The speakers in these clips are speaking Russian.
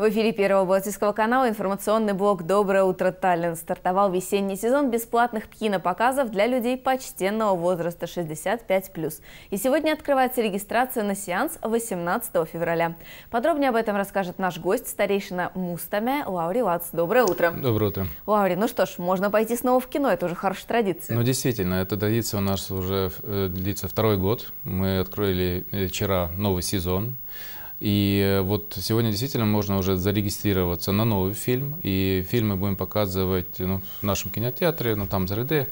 В эфире Первого Балтийского канала информационный блок «Доброе утро, Таллин» стартовал весенний сезон бесплатных кинопоказов для людей почтенного возраста 65+. И сегодня открывается регистрация на сеанс 18 февраля. Подробнее об этом расскажет наш гость, старейшина Мустаме Лаури Лац. Доброе утро. Доброе утро. Лаури, ну что ж, можно пойти снова в кино, это уже хорошая традиция. Ну, действительно, эта традиция у нас уже э, длится второй год. Мы открыли э, вчера новый сезон. И э, вот сегодня действительно можно уже зарегистрироваться на новый фильм. И фильмы будем показывать ну, в нашем кинотеатре, ну там Зариде.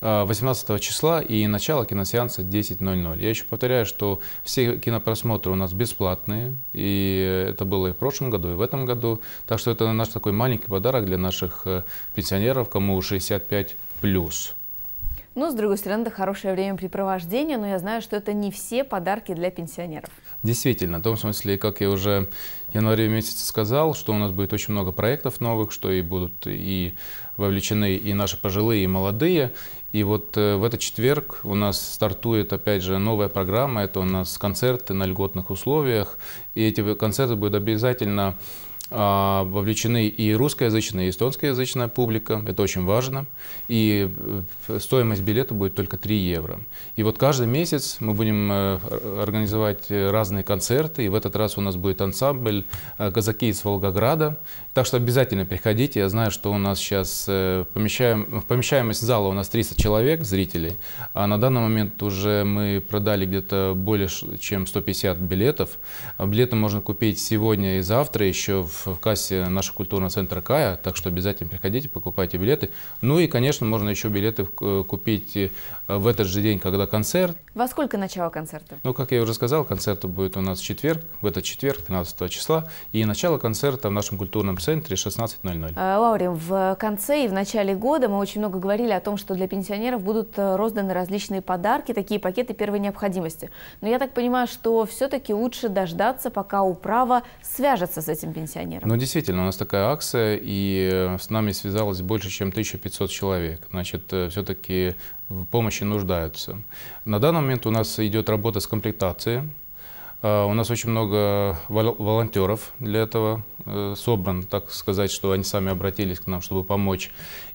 А, 18 числа и начало киносеанса 10.00. Я еще повторяю, что все кинопросмотры у нас бесплатные, и это было и в прошлом году, и в этом году. Так что это наш такой маленький подарок для наших э, пенсионеров, кому 65 плюс. Ну, с другой стороны, это хорошее времяпрепровождение, но я знаю, что это не все подарки для пенсионеров. Действительно, в том смысле, как я уже в январе месяце сказал, что у нас будет очень много проектов новых, что и будут и вовлечены и наши пожилые, и молодые. И вот э, в этот четверг у нас стартует, опять же, новая программа. Это у нас концерты на льготных условиях. И эти концерты будут обязательно а, вовлечены и русскоязычная, и эстонскоязычная публика. Это очень важно. И э, стоимость билета будет только 3 евро. И вот каждый месяц мы будем э, организовать разные концерты. И в этот раз у нас будет ансамбль э, «Казаки из Волгограда». Так что обязательно приходите. Я знаю, что у нас сейчас помещаем, помещаемость зала у нас 300 человек, зрителей. А на данный момент уже мы продали где-то более чем 150 билетов. А билеты можно купить сегодня и завтра еще в в кассе нашего культурного центра Кая, так что обязательно приходите, покупайте билеты. Ну и, конечно, можно еще билеты э, купить э, в этот же день, когда концерт. Во сколько начало концерта? Ну, как я уже сказал, концерт будет у нас в четверг, в этот четверг, 13 числа, и начало концерта в нашем культурном центре 16.00. Э, Лаурин, в конце и в начале года мы очень много говорили о том, что для пенсионеров будут розданы различные подарки, такие пакеты первой необходимости. Но я так понимаю, что все-таки лучше дождаться, пока управа свяжется с этим пенсионером пенсионерам. Ну, действительно, у нас такая акция, и э, с нами связалось больше, чем 1500 человек. Значит, э, все-таки в помощи нуждаются. На данный момент у нас идет работа с комплектацией. Э, у нас очень много волонтеров для этого собран, так сказать, что они сами обратились к нам, чтобы помочь.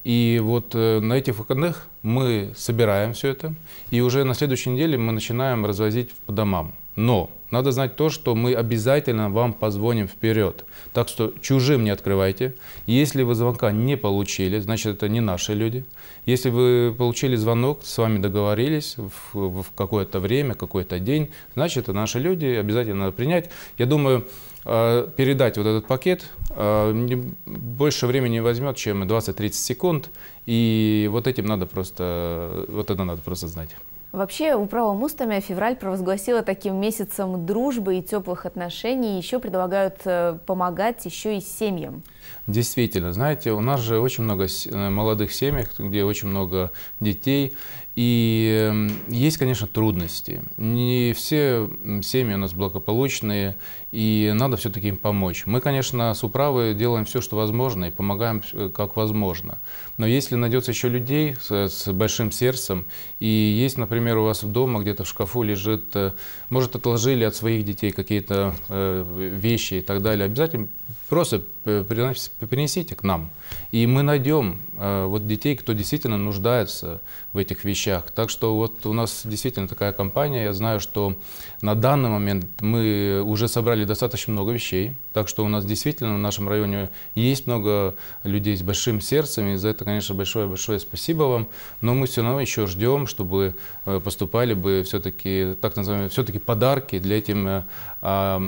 И вот на этих выходных мы собираем все это, и уже на следующей неделе мы начинаем развозить по домам. Но надо знать то, что мы обязательно вам позвоним вперед. Так что чужим не открывайте. Если вы звонка не получили, значит, это не наши люди. Если вы получили звонок, с вами договорились в, в какое-то время, какой-то день, значит, это наши люди, обязательно надо принять. Я думаю, э, передать вот этот пакет э, больше времени возьмет, чем 20-30 секунд. И вот этим надо просто, вот это надо просто знать. Вообще, управа Муставия февраль провозгласила таким месяцем дружбы и теплых отношений. Еще предлагают э, помогать еще и семьям. Действительно, знаете, у нас же очень много э, молодых семей, где очень много детей. И эм, есть, конечно, трудности. Не все семьи у нас благополучные, и надо все-таки им помочь. Мы, конечно, с управы делаем все, что возможно, и помогаем как возможно. Но если найдется еще людей с, с большим сердцем, и есть, например, у вас дома где-то в шкафу лежит, э, может, отложили от своих детей какие-то э, вещи и так далее, обязательно просто Э, принесите к нам. И мы найдем э, вот детей, кто действительно нуждается в этих вещах. Так что вот у нас действительно такая компания. Я знаю, что на данный момент мы уже собрали достаточно много вещей. Так что у нас действительно в нашем районе есть много людей с большим сердцем. И за это, конечно, большое-большое спасибо вам. Но мы все равно еще ждем, чтобы э, поступали бы все-таки, так называемые, все-таки подарки для этим а,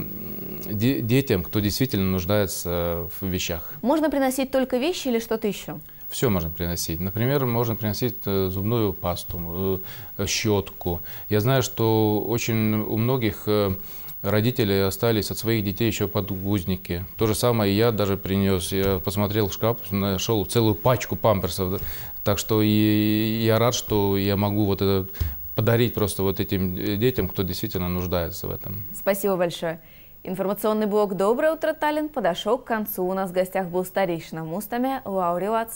детям, кто действительно нуждается в вещах. Можно приносить только вещи или что-то еще? Все можно приносить. Например, можно приносить э, зубную пасту, э, щетку. Я знаю, что очень у многих э, родители остались от своих детей еще подгузники. То же самое я даже принес. Я посмотрел в шкаф, нашел целую пачку памперсов. Так что и я рад, что я могу вот это подарить просто вот этим детям, кто действительно нуждается в этом. Спасибо большое. Информационный блок «Доброе утро, Таллин» подошел к концу. У нас в гостях был старейшина Мустаме Лаури Лац.